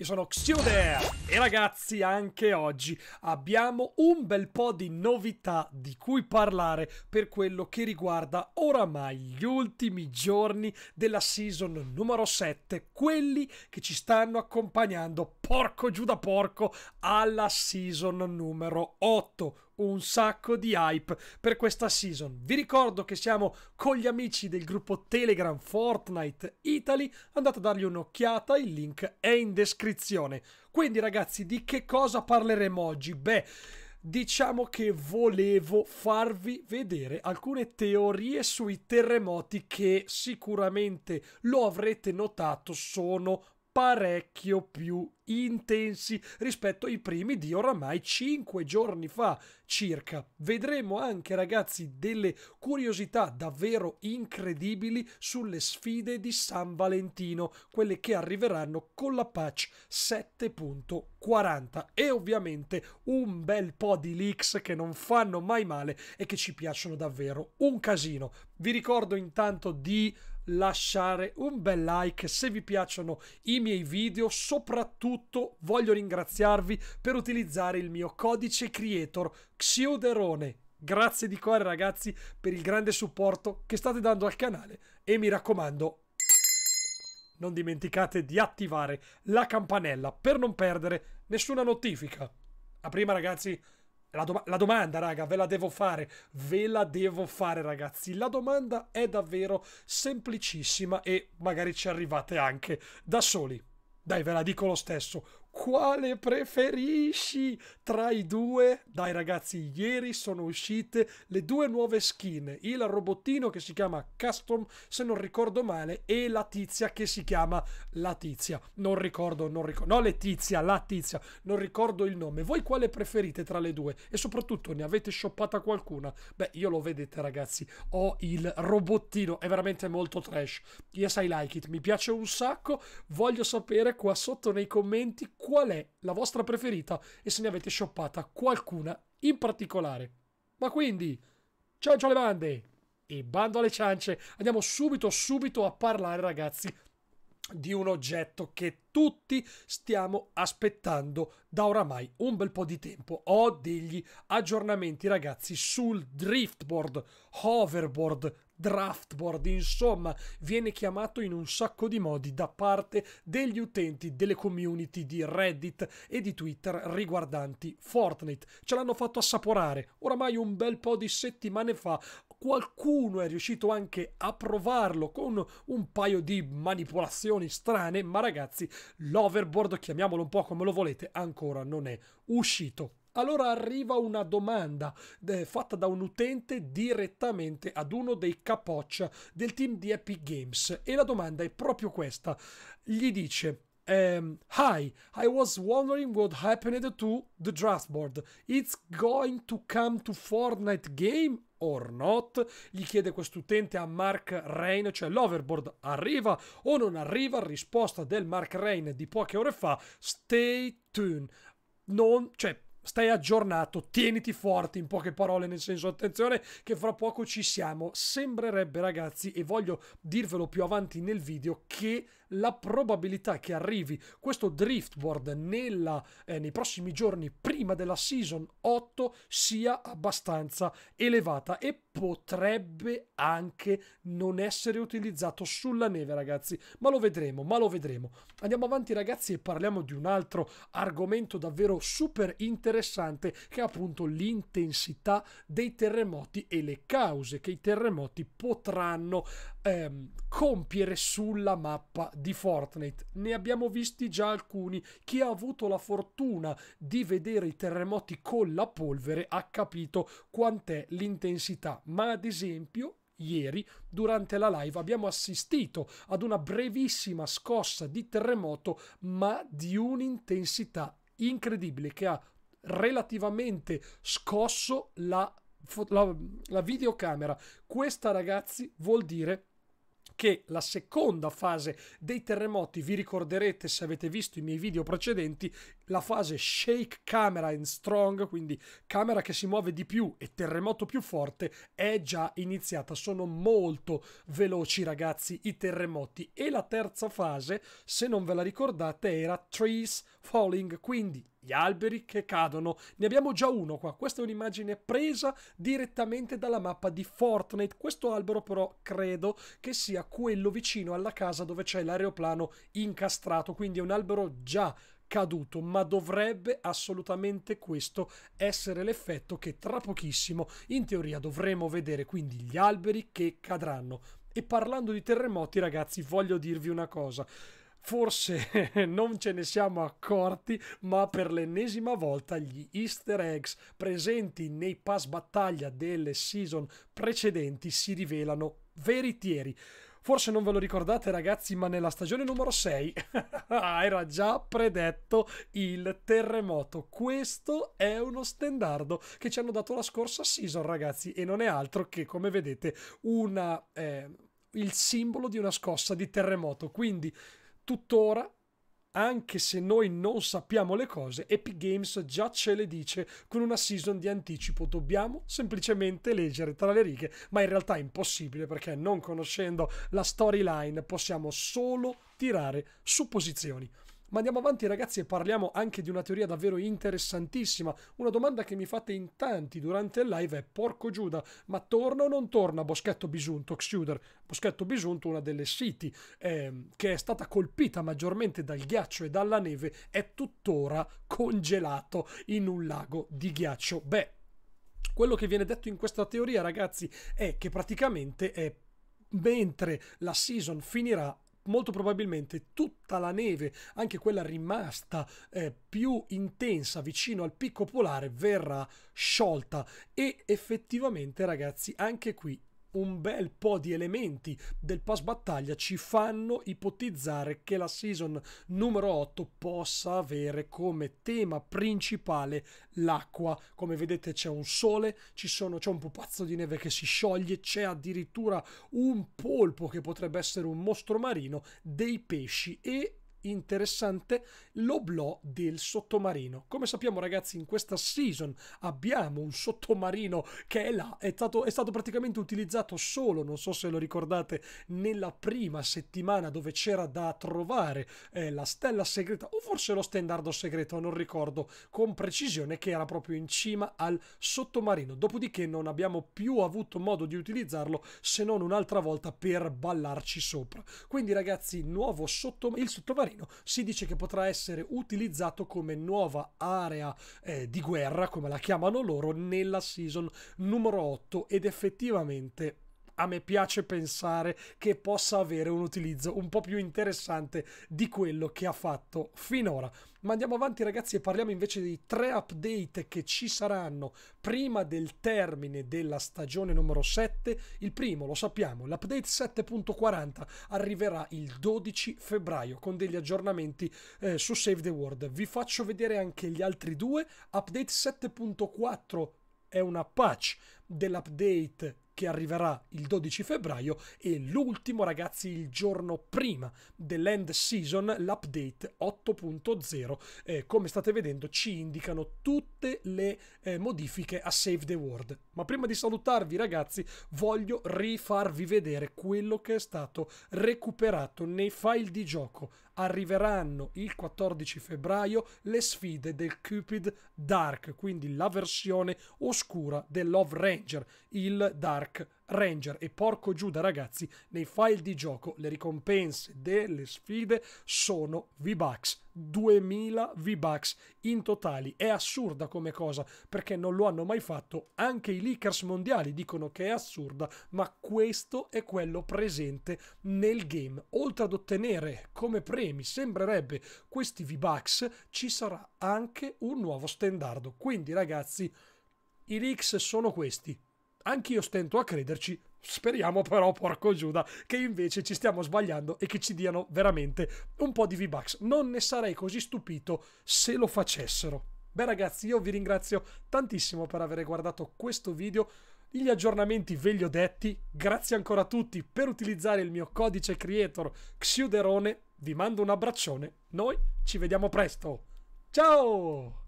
Io sono Xiuder e ragazzi anche oggi abbiamo un bel po' di novità di cui parlare per quello che riguarda oramai gli ultimi giorni della season numero 7, quelli che ci stanno accompagnando porco giù da porco alla season numero 8 un sacco di hype per questa season. Vi ricordo che siamo con gli amici del gruppo Telegram Fortnite Italy, andate a dargli un'occhiata, il link è in descrizione descrizione. Quindi ragazzi, di che cosa parleremo oggi? Beh, diciamo che volevo farvi vedere alcune teorie sui terremoti che sicuramente lo avrete notato sono parecchio più intensi rispetto ai primi di oramai 5 giorni fa circa. Vedremo anche ragazzi delle curiosità davvero incredibili sulle sfide di San Valentino, quelle che arriveranno con la patch 7.40 e ovviamente un bel po' di leaks che non fanno mai male e che ci piacciono davvero un casino. Vi ricordo intanto di lasciare un bel like se vi piacciono i miei video, soprattutto voglio ringraziarvi per utilizzare il mio codice creator Xiuderone. Grazie di cuore ragazzi per il grande supporto che state dando al canale e mi raccomando non dimenticate di attivare la campanella per non perdere nessuna notifica. A prima ragazzi! La, do la, domanda, raga, ve la devo fare, ve la devo fare, ragazzi. La domanda è davvero semplicissima e magari ci arrivate anche da soli. Dai, ve la dico lo stesso quale preferisci tra i due? Dai ragazzi, ieri sono uscite le due nuove skin, il robottino che si chiama Custom, se non ricordo male, e la tizia che si chiama Latizia. Non ricordo, non ricordo, no Letizia, Latizia, non ricordo il nome. Voi quale preferite tra le due? E soprattutto ne avete shoppata qualcuna? Beh, io lo vedete ragazzi, ho il robottino, è veramente molto trash. Yes, I like it, mi piace un sacco, voglio sapere qua sotto nei commenti qual è la vostra preferita e se ne avete shoppata qualcuna in particolare. Ma quindi, ciancio alle bande e bando alle ciance, andiamo subito subito a parlare ragazzi di un oggetto che tutti stiamo aspettando da oramai un bel po' di tempo. Ho degli aggiornamenti ragazzi sul driftboard, hoverboard, draft board, insomma, viene chiamato in un sacco di modi da parte degli utenti delle community di Reddit e di Twitter riguardanti Fortnite. Ce l'hanno fatto assaporare oramai un bel po' di settimane fa. Qualcuno è riuscito anche a provarlo con un paio di manipolazioni strane, ma ragazzi, l'overboard, chiamiamolo un po' come lo volete, ancora non è uscito. Allora arriva una domanda eh, fatta da un utente direttamente ad uno dei capoccia del team di Epic Games e la domanda è proprio questa. Gli dice Um, hi, I was wondering what happened to the draft board. It's going to come to Fortnite game or not? Gli chiede questo utente a Mark Rain, cioè l'overboard arriva o non arriva? Risposta del Mark Rain di poche ore fa, stay tuned. Non, cioè, stai aggiornato, tieniti forte in poche parole, nel senso attenzione che fra poco ci siamo. Sembrerebbe ragazzi, e voglio dirvelo più avanti nel video, che la probabilità che arrivi questo driftboard nella, eh, nei prossimi giorni prima della season 8 sia abbastanza elevata e potrebbe anche non essere utilizzato sulla neve ragazzi, ma lo vedremo, ma lo vedremo. Andiamo avanti ragazzi e parliamo di un altro argomento davvero super interessante interessante che è appunto l'intensità dei terremoti e le cause che i terremoti potranno ehm, compiere sulla mappa di Fortnite. Ne abbiamo visti già alcuni. Chi ha avuto la fortuna di vedere i terremoti con la polvere ha capito quant'è l'intensità. Ma ad esempio ieri durante la live abbiamo assistito ad una brevissima scossa di terremoto ma di un'intensità incredibile che ha relativamente scosso la, la, la videocamera. Questa, ragazzi, vuol dire che la seconda fase dei terremoti, vi ricorderete se avete visto i miei video precedenti, la fase shake camera and strong, quindi camera che si muove di più e terremoto più forte, è già iniziata. Sono molto veloci ragazzi i terremoti. E la terza fase, se non ve la ricordate, era trees falling, quindi gli alberi che cadono. Ne abbiamo già uno qua, questa è un'immagine presa direttamente dalla mappa di Fortnite. Questo albero però credo che sia quello vicino alla casa dove c'è l'aeroplano incastrato, quindi è un albero già caduto, ma dovrebbe assolutamente questo essere l'effetto che tra pochissimo in teoria dovremo vedere, quindi gli alberi che cadranno. E parlando di terremoti, ragazzi, voglio dirvi una cosa. Forse non ce ne siamo accorti, ma per l'ennesima volta gli easter eggs presenti nei pass battaglia delle season precedenti si rivelano veritieri. Forse non ve lo ricordate ragazzi, ma nella stagione numero 6 era già predetto il terremoto. Questo è uno stendardo che ci hanno dato la scorsa season ragazzi e non è altro che come vedete una, eh, il simbolo di una scossa di terremoto. Quindi tuttora anche se noi non sappiamo le cose, Epic Games già ce le dice con una season di anticipo. Dobbiamo semplicemente leggere tra le righe, ma in realtà è impossibile perché non conoscendo la storyline possiamo solo tirare supposizioni. Ma andiamo avanti ragazzi e parliamo anche di una teoria davvero interessantissima. Una domanda che mi fate in tanti durante il live è porco Giuda, ma torna o non torna Boschetto Bisunto, Xuder? Boschetto Bisunto, una delle siti eh, che è stata colpita maggiormente dal ghiaccio e dalla neve, è tuttora congelato in un lago di ghiaccio. Beh, quello che viene detto in questa teoria ragazzi è che praticamente è mentre la season finirà molto probabilmente tutta la neve, anche quella rimasta eh, più intensa vicino al picco polare, verrà sciolta e effettivamente ragazzi anche qui un bel po' di elementi del pass battaglia ci fanno ipotizzare che la season numero 8 possa avere come tema principale l'acqua. Come vedete c'è un sole, sono, c'è un pupazzo di neve che si scioglie, c'è addirittura un polpo che potrebbe essere un mostro marino, dei pesci e interessante l'oblò del sottomarino. Come sappiamo ragazzi in questa season abbiamo un sottomarino che è là, è stato, è stato praticamente utilizzato solo, non so se lo ricordate, nella prima settimana dove c'era da trovare eh, la stella segreta o forse lo stendardo segreto, non ricordo con precisione che era proprio in cima al sottomarino, dopodiché non abbiamo più avuto modo di utilizzarlo se non un'altra volta per ballarci sopra. Quindi ragazzi, nuovo sottomarino, il sottomarino sottomarino si dice che potrà essere utilizzato come nuova area eh, di guerra, come la chiamano loro, nella season numero 8 ed effettivamente a me piace pensare che possa avere un utilizzo un po' più interessante di quello che ha fatto finora. Ma andiamo avanti ragazzi e parliamo invece dei tre update che ci saranno prima del termine della stagione numero 7. Il primo, lo sappiamo, l'update 7.40 arriverà il 12 febbraio con degli aggiornamenti eh, su Save the World. Vi faccio vedere anche gli altri due. Update 7.4 è una patch dell'update che arriverà il 12 febbraio e l'ultimo ragazzi il giorno prima dell'end season l'update 8.0 eh, come state vedendo ci indicano tutte le eh, modifiche a Save the World ma prima di salutarvi ragazzi voglio rifarvi vedere quello che è stato recuperato nei file di gioco arriveranno il 14 febbraio le sfide del Cupid Dark quindi la versione oscura dell'Ove Ranger il Dark Park Ranger e porco giuda ragazzi, nei file di gioco le ricompense delle sfide sono V-Bucks, 2000 V-Bucks in totali. È assurda come cosa perché non lo hanno mai fatto, anche i leakers mondiali dicono che è assurda, ma questo è quello presente nel game. Oltre ad ottenere come premi, sembrerebbe, questi V-Bucks, ci sarà anche un nuovo standard. Quindi ragazzi, i leaks sono questi anche io stento a crederci. Speriamo però, porco Giuda, che invece ci stiamo sbagliando e che ci diano veramente un po' di V-Bucks. Non ne sarei così stupito se lo facessero. Beh ragazzi, io vi ringrazio tantissimo per aver guardato questo video. Gli aggiornamenti ve li ho detti. Grazie ancora a tutti per utilizzare il mio codice creator Xiuderone. Vi mando un abbraccione. Noi ci vediamo presto. Ciao!